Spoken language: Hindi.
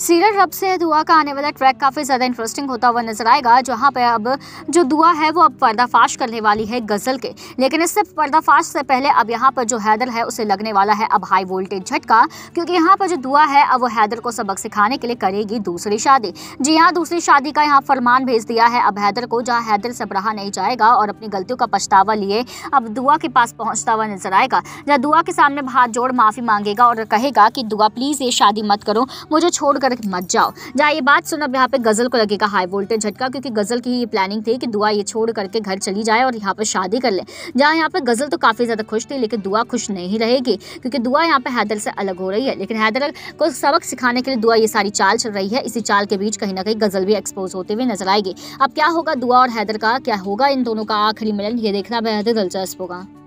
सीरियल रब से दुआ का आने वाला ट्रैक काफ़ी ज़्यादा इंटरेस्टिंग होता हुआ नजर आएगा जहाँ पर अब जो दुआ है वो अब पर्दाफाश करने वाली है गज़ल के लेकिन इससे पर्दाफाश से पहले अब यहाँ पर जो हैदर है उसे लगने वाला है अब हाई वोल्टेज झटका क्योंकि यहाँ पर जो दुआ है अब वो हैदर को सबक सिखाने के लिए करेगी दूसरी शादी जी हाँ दूसरी शादी का यहाँ फरमान भेज दिया है अब हैदर को जहाँ हैदर से रहा नहीं जाएगा और अपनी गलतियों का पछतावा लिए अब दुआ के पास पहुँचता हुआ नजर आएगा जहाँ दुआ के सामने हाथ जोड़ माफ़ी मांगेगा और कहेगा कि दुआ प्लीज़ ये शादी मत करो मुझे छोड़ कर मत जाओ जहाँ ये बात सुन अब यहाँ पे गज़ल को लगेगा हाई वोल्टेज झटका क्योंकि गज़ल की ये प्लानिंग थी कि दुआ ये छोड़ करके घर चली जाए और यहाँ पर शादी कर ले जहाँ यहाँ पर गज़ल तो काफ़ी ज़्यादा खुश थी लेकिन दुआ खुश नहीं रहेगी क्योंकि दुआ यहाँ पर हैदर से अलग हो रही है लेकिन हैदर को सबक सिखाने के लिए दुआ ये सारी चाल चल रही है इसी चाल के बीच कहीं ना कहीं गज़ल भी एक्सपोज होते हुए नजर आएगी अब क्या होगा दुआ और हैदर का क्या होगा इन दोनों का आखिरी मिलन ये देखना बेहद दिलचस्प होगा